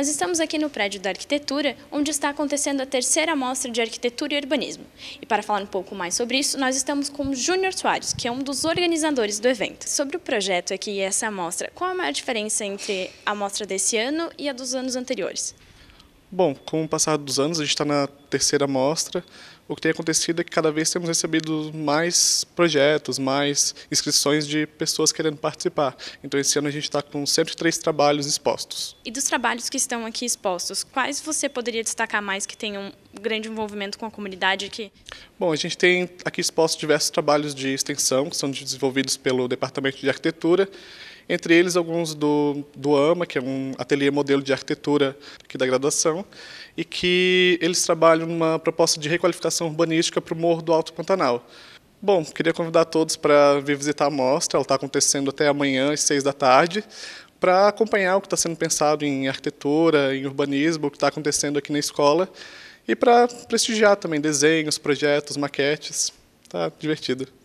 Nós estamos aqui no prédio da arquitetura, onde está acontecendo a terceira mostra de arquitetura e urbanismo. E para falar um pouco mais sobre isso, nós estamos com o Júnior Soares, que é um dos organizadores do evento. Sobre o projeto aqui e essa amostra, qual a maior diferença entre a amostra desse ano e a dos anos anteriores? Bom, com o passar dos anos, a gente está na terceira mostra. O que tem acontecido é que cada vez temos recebido mais projetos, mais inscrições de pessoas querendo participar. Então, esse ano a gente está com 103 trabalhos expostos. E dos trabalhos que estão aqui expostos, quais você poderia destacar mais que tenham um grande envolvimento com a comunidade aqui? Bom, a gente tem aqui expostos diversos trabalhos de extensão, que são desenvolvidos pelo Departamento de Arquitetura, entre eles alguns do, do AMA, que é um ateliê modelo de arquitetura aqui da graduação, e que eles trabalham numa proposta de requalificação urbanística para o Morro do Alto Pantanal. Bom, queria convidar todos para vir visitar a mostra. ela está acontecendo até amanhã às seis da tarde, para acompanhar o que está sendo pensado em arquitetura, em urbanismo, o que está acontecendo aqui na escola, e para prestigiar também desenhos, projetos, maquetes. Tá divertido.